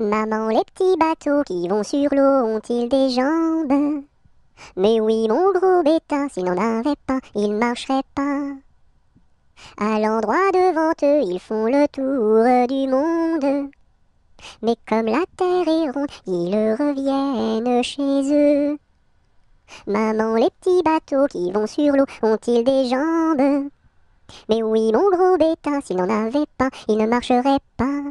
Maman, les petits bateaux qui vont sur l'eau ont-ils des jambes Mais oui, mon gros bêta, s'il n'en avait pas, il marcheraient pas. À l'endroit devant eux, ils font le tour du monde. Mais comme la terre est ronde, ils reviennent chez eux. Maman, les petits bateaux qui vont sur l'eau ont-ils des jambes Mais oui, mon gros bétain, s'il n'en avait pas, ils ne marcherait pas.